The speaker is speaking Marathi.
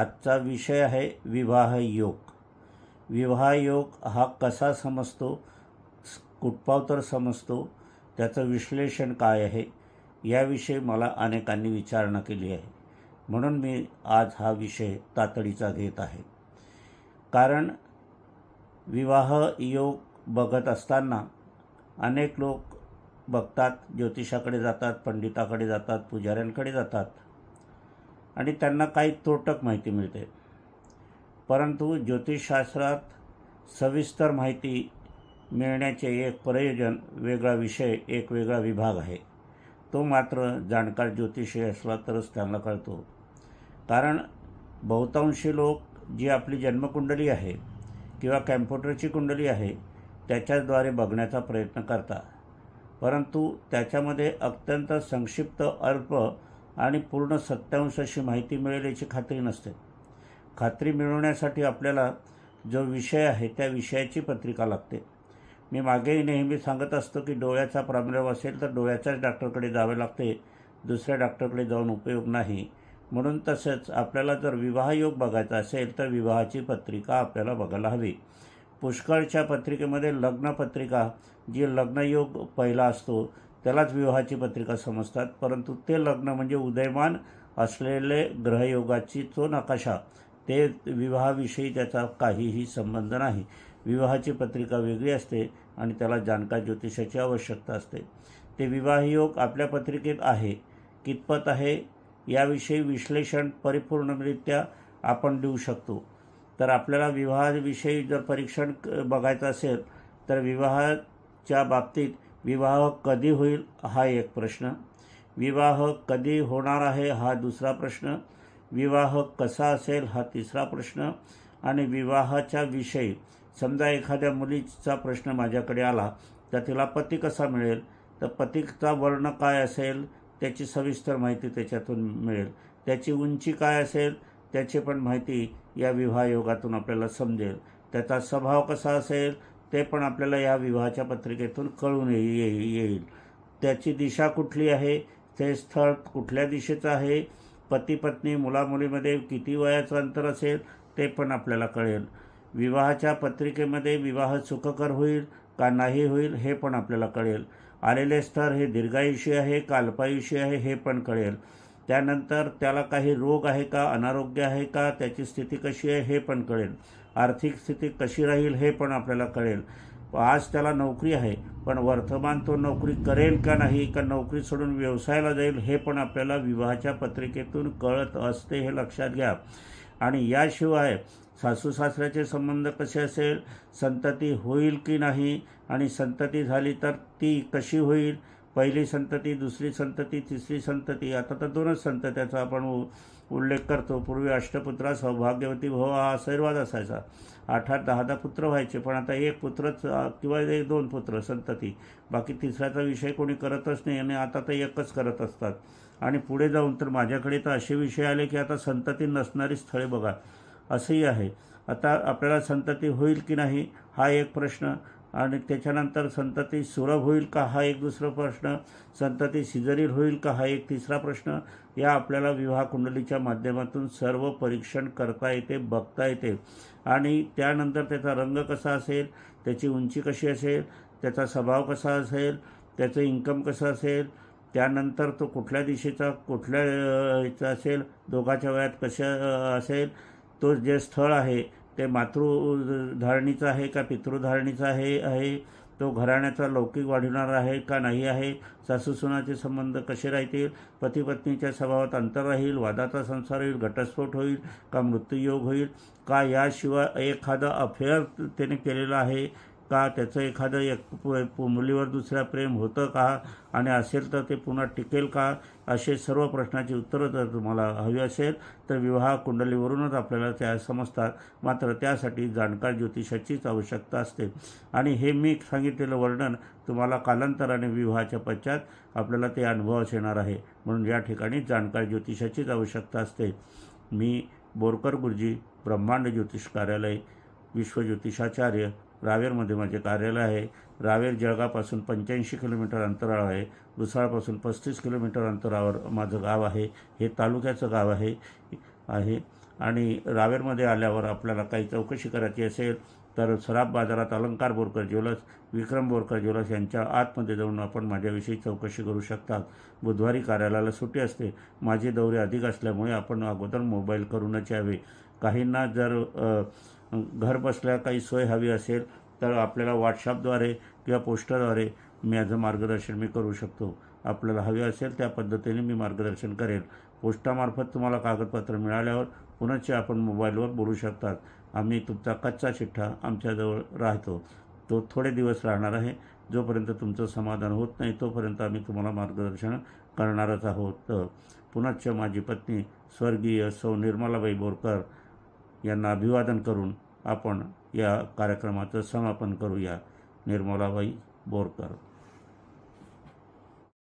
आजचा विषय आहे विवाह योग विवाह योग हा कसा समजतो कुटपावतर समजतो त्याचं विश्लेषण काय आहे याविषयी मला अनेकांनी विचारणा केली आहे म्हणून मी आज हा विषय तातडीचा घेत आहे कारण विवाह योग बघत असताना अनेक लोक बघतात ज्योतिषाकडे जातात पंडिताकडे जातात पुजाऱ्यांकडे जातात आणि त्यांना काही तोटक माहिती मिळते परंतु ज्योतिषशास्त्रात सविस्तर माहिती मिळण्याचे एक प्रयोजन वेगळा विषय एक वेगळा विभाग आहे तो मात्र जाणकार ज्योतिषी असला तरच त्यांना कळतो कारण बहुतांशी लोक जी आपली जन्मकुंडली आहे किंवा कॅम्प्युटरची कुंडली आहे त्याच्याद्वारे बघण्याचा प्रयत्न करतात परंतु त्याच्यामध्ये अत्यंत संक्षिप्त अल्प आणि पूर्ण सत्यांश अशी माहिती मिळेल याची खात्री नसते खात्री मिळवण्यासाठी आपल्याला जो विषय आहे त्या विषयाची पत्रिका लागते मी मागेही नेहमी सांगत असतो की डोळ्याचा प्रॉब्लेम असेल तर डोळ्याच्याच डॉक्टरकडे जावे लागते दुसऱ्या डॉक्टरकडे जाऊन उपयोग नाही म्हणून तसंच आपल्याला जर विवाहयोग बघायचा असेल तर विवाहाची पत्रिका आपल्याला बघायला हवी पुष्कळच्या पत्रिकेमध्ये लग्नपत्रिका जी लग्नयोग पहिला असतो त्यालाच विवाहाची पत्रिका समजतात परंतु ते लग्न म्हणजे उदयमान असलेले ग्रहयोगाची तो नकाशा ते विवाहाविषयी त्याचा काहीही संबंध नाही विवाहाची पत्रिका वेगळी असते आणि त्याला जाणकार ज्योतिषाची आवश्यकता असते ते विवाहयोग आपल्या पत्रिकेत आहे कितपत आहे याविषयी विश्लेषण परिपूर्णरित्या आपण देऊ शकतो तर आपल्याला विवाहाविषयी जर परीक्षण बघायचं असेल तर विवाहाच्या बाबतीत विवाह कधी होईल हा एक प्रश्न विवाह कधी होणार आहे हा दुसरा प्रश्न विवाह कसा असेल हा तिसरा प्रश्न आणि विवाहाच्या विषयी समजा एखाद्या मुलीचा प्रश्न माझ्याकडे आला तर तिला पती कसा मिळेल तर पतीचा वर्ण काय असेल त्याची सविस्तर माहिती त्याच्यातून मिळेल त्याची उंची काय असेल त्याची पण माहिती या विवाह योगातून आपल्याला समजेल त्याचा स्वभाव कसा असेल ते पण आपल्याला या विवाहाच्या पत्रिकेतून कळून येईल येईल त्याची दिशा कुठली आहे ते स्थळ कुठल्या दिशेचं आहे पती पत्नी मुलामुलीमध्ये किती वयाचं अंतर असेल ते पण आपल्याला कळेल विवाहाच्या पत्रिकेमध्ये विवाह सुखकर होईल का नाही होईल हे पण आपल्याला कळेल आलेले स्थळ हे दीर्घायुषी आहे का अल्पायुषी आहे हे पण कळेल त्यानंतर त्याला काही रोग आहे का अनारोग्य आहे का त्याची स्थिती कशी आहे हे पण कळेल आर्थिक स्थिती कशी राहील हे पण आपल्याला कळेल आज त्याला नोकरी आहे पण वर्तमान तो नोकरी करेल का नाही का नोकरी सोडून व्यवसायाला जाईल हे पण आपल्याला विवाहाच्या पत्रिकेतून कळत असते हे लक्षात घ्या आणि याशिवाय सासू सासऱ्याचे संबंध कसे असेल संतती होईल की नाही आणि संतती झाली तर ती कशी होईल पहिली संतती दुसरी संतती तिसरी संतती आता तर दोनच संतत्याचा आपण उल्लेख करतो पूर्वी अष्टपुत्रा सौभाग्यवती भव हा आशीर्वाद असायचा आठ आठ दहा दहा पुत्र व्हायचे पण आता एक पुत्रच किंवा एक दोन पुत्र संतती बाकी तिसऱ्याचा विषय कोणी करतच नाही आणि आता तर एकच करत असतात आणि पुढे जाऊन तर माझ्याकडे तर असे विषय आले की आता संतती नसणारी स्थळे बघा असंही आहे आता आपल्याला संतती होईल की नाही हा एक प्रश्न आणि त्याच्यानंतर संतती सुलभ होईल का हा एक दुसरा प्रश्न संतती सिजरील होईल का हा एक तिसरा प्रश्न या आपल्याला विवाह कुंडलीच्या माध्यमातून सर्व परीक्षण करता येते बघता येते आणि त्यानंतर त्याचा रंग कसा असेल त्याची उंची कशी असेल त्याचा स्वभाव कसा असेल त्याचं इन्कम कसं असेल त्यानंतर तो कुठल्या दिशेचा कुठल्या याचा असेल दोघाच्या वयात कशा असेल तो जे स्थळ आहे ते मातृधारणीचं आहे का पितृधारणीचं आहे आहे तो घराण्याचा लौकिक वाढवणार आहे का नाही आहे सासूसुनाचे संबंध कसे राहतील पतीपत्नीच्या स्वभावात अंतर राहील वादाचा संसार होईल घटस्फोट होईल का मृत्यूयोग होईल का याशिवाय एखादा अफेअर त्याने केलेला आहे का त्याचं एखादं एक मुलीवर दुसऱ्या प्रेम होतं का आणि असेल तर ते पुन्हा टिकेल का असे सर्व प्रश्नाची उत्तरं जर तुम्हाला हवी असेल तर विवाह कुंडलीवरूनच आपल्याला त्या समजतात मात्र त्यासाठी जाणकार ज्योतिषाचीच आवश्यकता असते आणि हे मी सांगितलेलं वर्णन तुम्हाला कालांतराने विवाहाच्या पश्चात आपल्याला ते अनुभवास येणार आहे म्हणून या ठिकाणी जाणकार ज्योतिषाचीच आवश्यकता असते मी बोरकर गुरुजी ब्रह्मांड ज्योतिष कार्यालय विश्वज्योतिषाचार्य रावेरमध्ये माझे कार्यालय आहे रावेर जळगावपासून पंच्याऐंशी किलोमीटर अंतराळ आहे भुसाळपासून पस्तीस किलोमीटर अंतरावर माझं गाव आहे हे तालुक्याचं गाव आहे आहे आणि रावेरमध्ये आल्यावर आपल्याला काही चौकशी करायची असेल तर सराफ बाजारात अलंकार बोरकर ज्वेलर्स विक्रम बोरकर ज्वेलर्स यांच्या आतमध्ये जाऊन आपण माझ्याविषयी चौकशी करू शकतात बुधवारी कार्यालयाला सुट्टी असते माझे दौरे अधिक असल्यामुळे आपण अगोदर मोबाईल करूनच यावे काहींना जर घर बसल्या काही सोय हवी असेल तर आपल्याला व्हॉट्सअपद्वारे किंवा पोस्टरद्वारे माझं मार्गदर्शन मी करू शकतो आपल्याला हवी असेल त्या पद्धतीने मी मार्गदर्शन करेल पोस्टामार्फत तुम्हाला कागदपत्र मिळाल्यावर पुनश्च आपण मोबाईलवर बोलू शकतात आम्ही तुमचा कच्चा चिठ्ठा आमच्याजवळ राहतो तो थोडे दिवस राहणार आहे जोपर्यंत तुमचं समाधान होत नाही तोपर्यंत आम्ही तुम्हाला मार्गदर्शन करणारच आहोत पुनश्च माझी पत्नी स्वर्गीय सौ निर्मलाबाई बोरकर यांना अभिवादन करून आपण या कार्यक्रमाचं समापन करूया निर्मलाबाई बोरकर